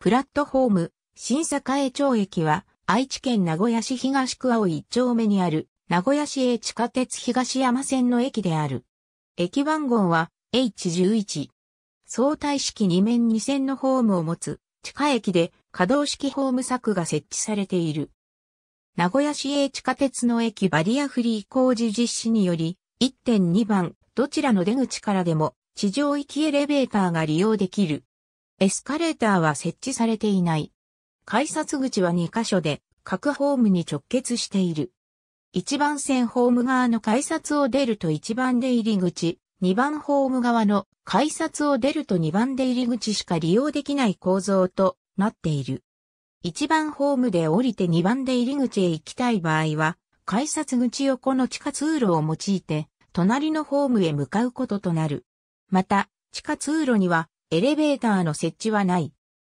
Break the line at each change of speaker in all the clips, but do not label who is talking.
プラットホーム、新栄町駅は、愛知県名古屋市東区青一丁目にある、名古屋市営地下鉄東山線の駅である。駅番号は H11。相対式2面2線のホームを持つ、地下駅で可動式ホーム柵が設置されている。名古屋市営地下鉄の駅バリアフリー工事実施により、1.2番、どちらの出口からでも、地上行きエレベーターが利用できる。エスカレーターは設置されていない。改札口は2カ所で、各ホームに直結している。1番線ホーム側の改札を出ると1番出入り口、2番ホーム側の改札を出ると2番出入り口しか利用できない構造となっている。1番ホームで降りて2番出入り口へ行きたい場合は、改札口横の地下通路を用いて、隣のホームへ向かうこととなる。また、地下通路にはエレベーターの設置はない。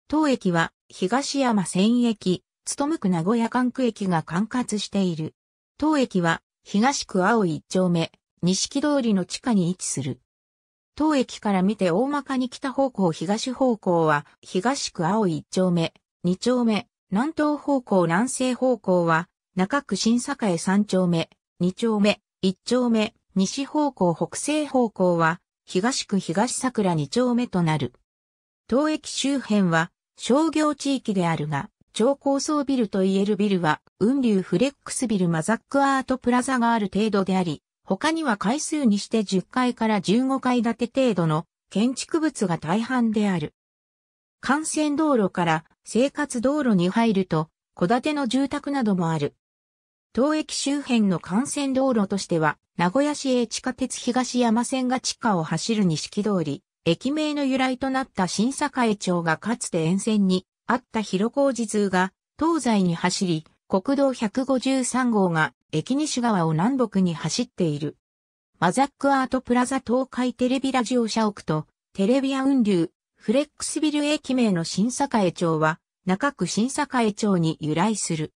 当駅は東山線駅、む区名古屋管区駅が管轄している。当駅は東区青一丁目、西木通りの地下に位置する。当駅から見て大まかに北方向東方向は東区青一丁目、二丁目、南東方向南西方向は中区新栄三丁目、二丁目、一丁目、西方向北西方向は東区東桜2丁目となる。当駅周辺は商業地域であるが、超高層ビルといえるビルは、雲流フレックスビルマザックアートプラザがある程度であり、他には回数にして10階から15階建て程度の建築物が大半である。幹線道路から生活道路に入ると、戸建ての住宅などもある。当駅周辺の幹線道路としては、名古屋市営地下鉄東山線が地下を走る錦通り、駅名の由来となった新栄町がかつて沿線にあった広小路通が東西に走り、国道153号が駅西側を南北に走っている。マザックアートプラザ東海テレビラジオ社屋とテレビア運流フレックスビル駅名の新栄町は中区新栄町に由来する。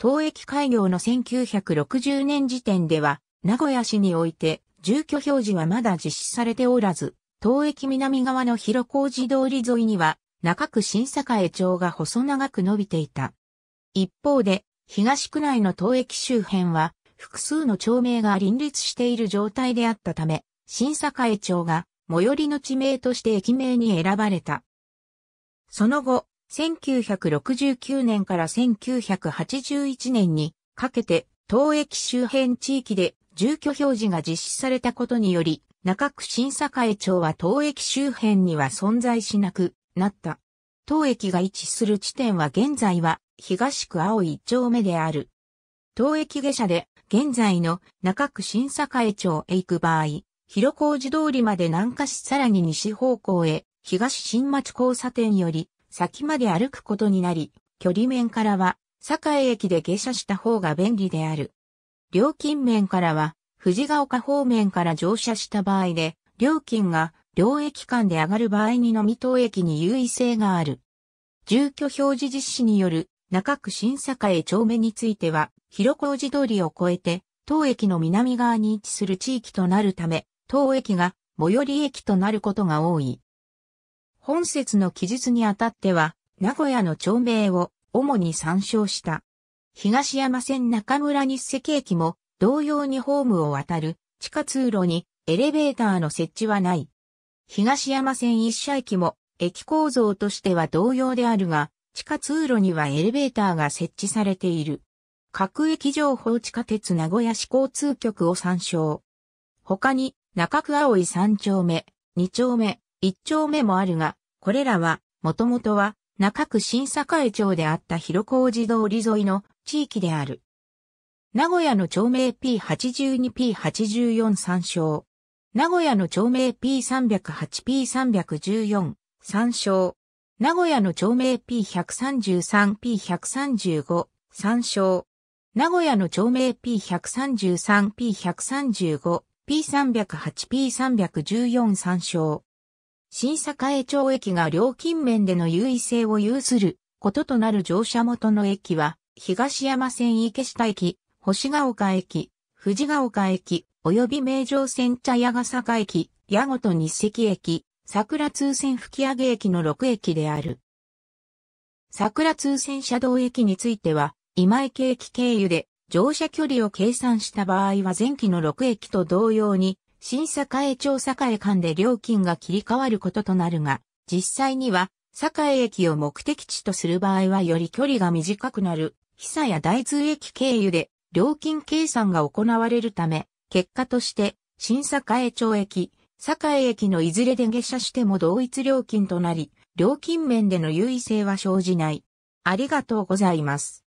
東駅開業の1960年時点では、名古屋市において、住居表示はまだ実施されておらず、東駅南側の広小路通り沿いには、中区新栄町が細長く伸びていた。一方で、東区内の東駅周辺は、複数の町名が林立している状態であったため、新栄町が、最寄りの地名として駅名に選ばれた。その後、1969年から1981年にかけて、当駅周辺地域で住居表示が実施されたことにより、中区新栄町は当駅周辺には存在しなくなった。当駅が位置する地点は現在は東区青一丁目である。当駅下車で現在の中区新栄町へ行く場合、広小路通りまで南下しさらに西方向へ東新町交差点より先まで歩くことになり、距離面からは、栄駅で下車した方が便利である。料金面からは、藤ヶ丘方面から乗車した場合で、料金が両駅間で上がる場合にのみ当駅に優位性がある。住居表示実施による中区新栄町目については、広小路通りを越えて、当駅の南側に位置する地域となるため、当駅が最寄り駅となることが多い。本節の記述にあたっては、名古屋の町名を主に参照した。東山線中村日赤駅も同様にホームを渡る地下通路にエレベーターの設置はない。東山線一社駅も駅構造としては同様であるが、地下通路にはエレベーターが設置されている。各駅情報地下鉄名古屋市交通局を参照。他に中区青い3丁目、2丁目、1丁目もあるが、これらは、もともとは、中区新栄町であった広小路通り沿いの地域である。名古屋の町名 P82P84 参照。名古屋の町名 P308P314 参照。名古屋の町名 P133P135 参照。名古屋の町名 P133P135 P308P314 参照。新栄町駅が料金面での優位性を有することとなる乗車元の駅は、東山線池下駅、星ヶ丘駅、藤ヶ丘駅、及び名城線茶屋ヶ坂駅、矢ごと日赤駅、桜通線吹上駅の6駅である。桜通線車道駅については、今池駅経由で乗車距離を計算した場合は前期の6駅と同様に、新栄町栄間で料金が切り替わることとなるが、実際には、栄駅を目的地とする場合はより距離が短くなる、久や大通駅経由で料金計算が行われるため、結果として、新栄町駅、栄駅のいずれで下車しても同一料金となり、料金面での優位性は生じない。ありがとうございます。